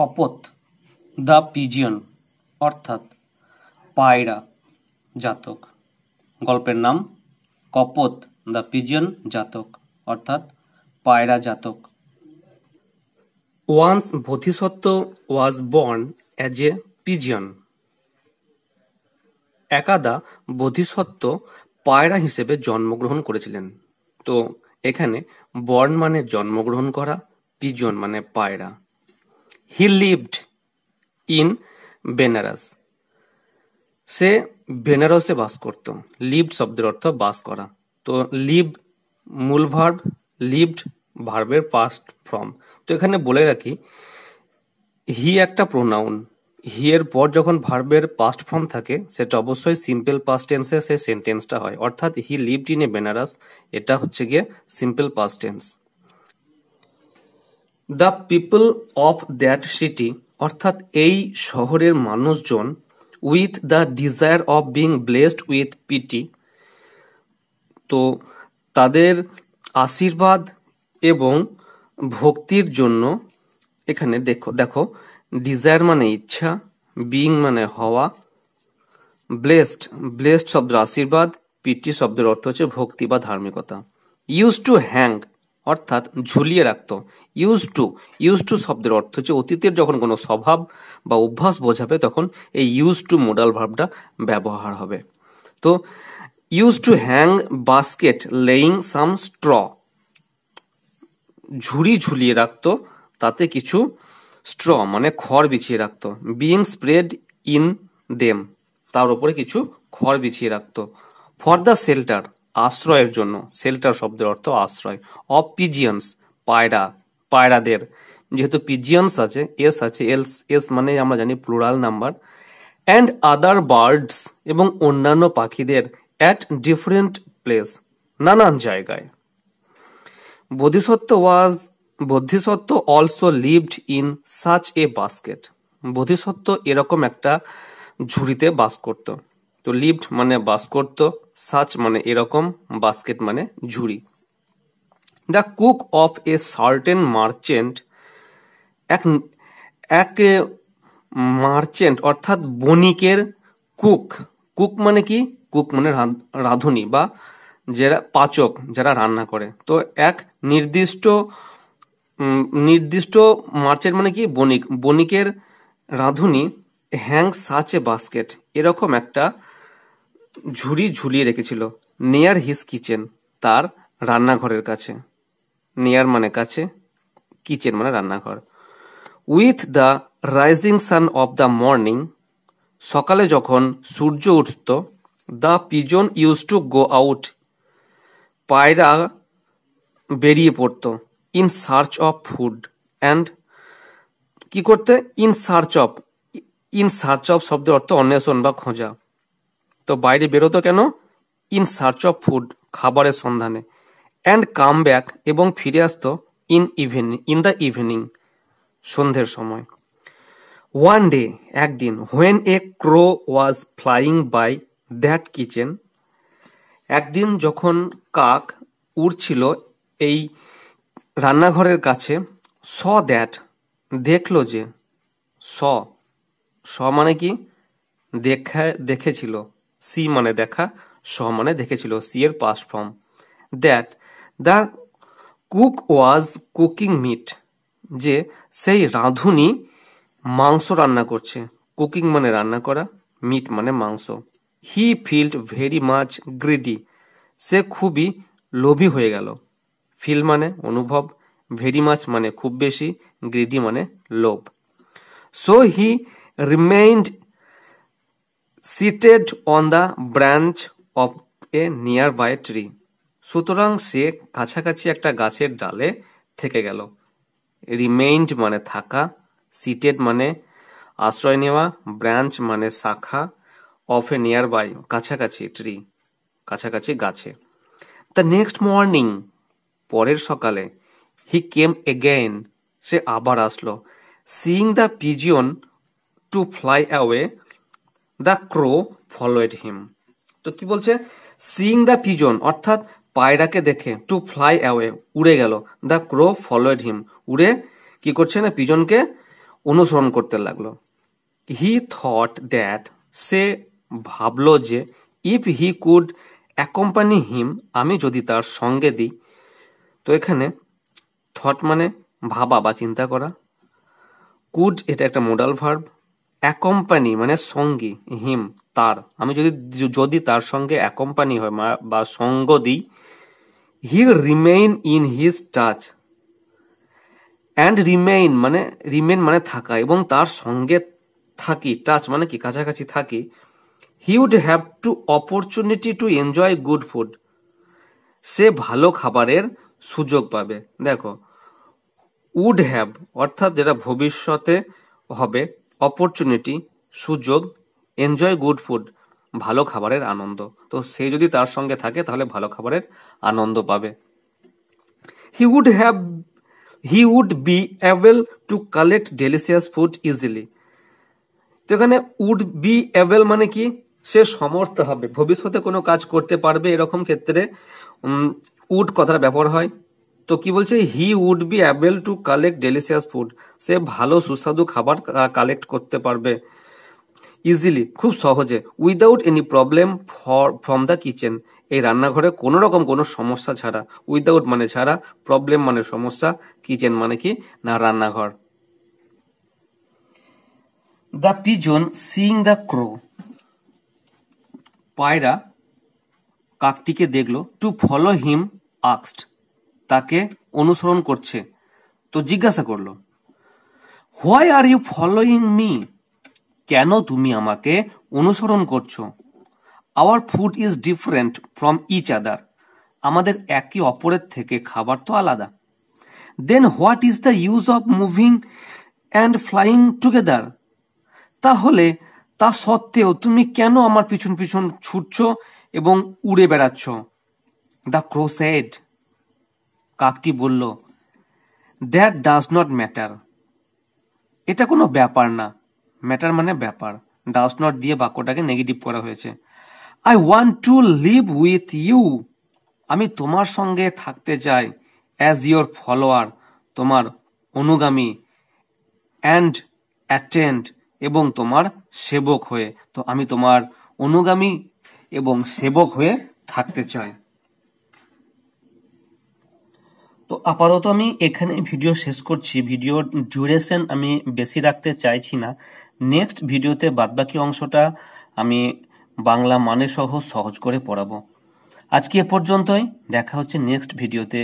কপত the pigeon অর্থাৎ পায়রা জাতক গল্পের নাম কপত দ্য পিজিয়ন জাতক অর্থাৎ পায়রা জাতক once Bodhisattva was born as a pigeon একাদা বোধিসত্ত্ব পায়রা হিসেবে জন্মগ্রহণ করেছিলেন তো এখানে বর্ণ মানে জন্মগ্রহণ করা পিজন মানে পায়রা হি লিভড ইন বেনারস সে বেনারসে বাস করত লিভড শব্দের অর্থ বাস করা তো লিভ মূল ভার্ব লিভড ভার্বের পাস্ট ফর্ম তো এখানে বলে রাখি হি একটা প্রোনাউন হি এর পর যখন ভার্বের পাস্ট ফর্ম থাকে সেটা অবশ্যই সিম্পল পাস্ট টেন্সে সে সেন্টেন্সটা হয় অর্থাৎ he lived in a Benares এটা হচ্ছে গিয়ে simple past tense the people of that city অর্থাৎ এই শহরের মানুষজন with the desire of being blessed with pity তো তাদের আশীর্বাদ এবং ভক্তির জন্য এখানে দেখো দেখো ডিজায়ার মানে ইচ্ছা বিং মানে হওয়া ব্লেসড ব্লেসড শব্দের আশীর্বাদ পিটি শব্দের অর্থ হচ্ছে ভক্তি বা ধার্মিকতা ইউজ টু হ্যাং অর্থাৎ ঝুলিয়ে রাখত ইউজ টু ইউজ টু শব্দের অর্থ হচ্ছে অতীতের যখন কোনো স্বভাব বা অভ্যাস বোঝাবে তখন এই ইউজ টু মোডাল ভাবটা ব্যবহার হবে তো use to hang basket laying some straw ঝুড়ি ঝুলিয়ে রাখত তাতে কিছু স্ট্র মানে খড় বিছিয়ে রাখত বিং স্প্রেড ইন দেম তার উপরে কিছু খড় বিছিয়ে রাখত ফর দ্য শেল্টার আশ্রয়ের জন্য শেল্টার শব্দের অর্থ আশ্রয় অফ পায়রা পায়রাদের যেহেতু পিজিয়ান্স আছে এস আছে এলস এস মানে আমরা জানি plural number and other birds এবং অন্যান্য পাখিদের অ্যাট ডিফারেন্ট প্লেস নানান জায়গায় Bodhisattva was Bodhisattva also lived in such a basket Bodhisattva এরকম একটা ঝুড়িতে বাস করতো তো লিভড মানে বাস করতো সাচ মানে এরকম বাস্কেট মানে ঝুড়ি the cook of a certain merchant এক এক মার্চেন্ট অর্থাৎ বণিকের কুক কুক মানে কি কুক মানে রাঁধুনি বা যারা পাচক যারা রান্না করে তো এক নির্দিষ্ট নির্দিষ্ট মার্চেন্ট মানে কি বণিক বণিকের রাঁধুনি হ্যাং সাচে বাস্কেট এরকম একটা ঝুড়ি ঝুলিয়ে রেখেছিল নেয়ার হিস কিচেন তার রান্নাঘরের কাছে নেয়ার মানে কাছে কিচেন মানে রান্নাঘর with the rising sun of the morning সকালে যখন সূর্য উঠত the pigeon use to go out পায়রা বেরিয়ে পড়ত in search of food and কি করতে in search of in search of শব্দের অর্থ অন্বেষণ বা খোঁজা তো বাইরে বেরোতো কেন ইন সার্চ অফ ফুড খাবারের সন্ধানে অ্যান্ড কাম ব্যাক এবং ফিরে আসতো in evening in the evening সন্ধ্যের সময় ওয়ান ডে একদিন when a crow was flying by that kitchen একদিন যখন কাক উড়ছিল এই রান্নাঘরের কাছে স দ্যাট দেখল যে স মানে কি দেখে দেখেছিল সি মানে দেখা স মানে দেখেছিল সি এর past form that the cook was cooking meat যে সেই রাঁধুনি মাংস রান্না করছে কুকিং মানে রান্না করা মিট মানে মাংস he felt very much greedy সে খুবই লোভী হয়ে গেল ফিল মানে অনুভব ভেরি মাছ মানে খুব বেশি গ্রিডি মানে লোভ so he remained seated on the branch of a near nearby tree সুতরাং সে কাছাকাছি একটা গাছের ডালে থেকে গেল রিমেইন্ড মানে থাকা সিটেড মানে আশ্রয় নেওয়া ব্রাঞ্চ মানে শাখা অফ এ নিয়ার বাই কাছাকাছি ট্রি কাছাকাছি গাছে দ্য নেক্সট মর্নিং পরের সকালে হি কেম এগেইন সে আবার আসলো seeing the pigeon to fly away the crow followed him তো কি বলছে সিং দ্য পিজন অর্থাৎ পায়রাকে দেখে টু ফ্লাই অ্যাওয়ে উড়ে গেল দ্য ক্রো ফলোয়েড হিম উড়ে কি করছে না পিজনকে অনুসরণ করতে লাগলো হি থট দ্যাট সে ভাবলো যে if he could accompany him আমি যদি তার সঙ্গে দিই তো এখানে থট মানে ভাবা বা চিন্তা করা কুড এটা একটা মোডাল ভার্ব অ্যাকম্পানি মানে সঙ্গী হিম তার আমি যদি যদি তার সঙ্গে অ্যাকম্পানি হয় বা সঙ্গ দিই he remain in his touch and remain মানে রিমেইন মানে থাকা এবং তার সঙ্গে থাকি টাচ মানে কি কাছাকাছি থাকি he would have to opportunity to enjoy good food সে ভালো খাবারের সুযোগ পাবে দেখো উড হ্যাভ অর্থাৎ যেটা ভবিষ্যতে হবে অপরচুনিটি সুযোগ এনজয় গুড ফুড ভালো খাবারের আনন্দ তো সে যদি তার সঙ্গে থাকে তাহলে ভালো খাবারের আনন্দ পাবে he would have he would be able to collect delicious food easily তো এখানে উড বি অ্যাভেল মানে কি সে সমর্থ হবে ভবিষ্যতে কোনো কাজ করতে পারবে এরকম ক্ষেত্রে উড কথাটা ব্যবহার হয় তো কি বলছে he would be able to collect delicious food সে ভালো সুস্বাদু খাবার কালেক্ট করতে পারবে ইজিলি খুব সহজে without any problem for from the kitchen এই রান্নাঘরে কোনো রকম কোনো সমস্যা ছাড়া উইদাউট মানে ছাড়া প্রবলেম মানে সমস্যা কিচেন মানে কি না রান্নাঘর the pigeon seeing the crow পায়রা কাকটিকে দেখলো টু ফলো হিম আক্সড তাকে অনুসরণ করছে তো জিজ্ঞাসা করলো why are you following me কেন তুমি আমাকে অনুসরণ করছো our food is different from each other আমাদের একই অপরের থেকে খাবার তো আলাদা then what is the use of moving and flying together তাহলে তা সত্ত্বেও তুমি কেন আমার পিছন পিছন ছুটছ এবং উড়ে বেড়াচ্ছ দ্য ক্রোসেড কাকটি বলল দ্যাট ডাজ নট ম্যাটার এটা কোনো ব্যাপার না ম্যাটার মানে ব্যাপার ডাজ নট দিয়ে বাক্যটাকে নেগেটিভ করা হয়েছে I want to live with you আমি তোমার সঙ্গে থাকতে চাই অ্যাজ ইউর ফলোয়ার তোমার অনুগামী অ্যান্ড অ্যাটেন্ড এবং তোমার সেবক হয়ে তো আমি তোমার অনুগামী এবং সেবক হয়ে থাকতে চাই তো আপাতত আমি এখানে ভিডিও শেষ করছি ভিডিওর ডিউরেশন আমি বেশি রাখতে চাইছি না নেক্সট ভিডিওতে বাদবাকি অংশটা আমি বাংলা মানে সহ সহজ করে পড়াবো আজকে এ পর্যন্তই দেখা হচ্ছে নেক্সট ভিডিওতে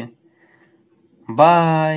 বাই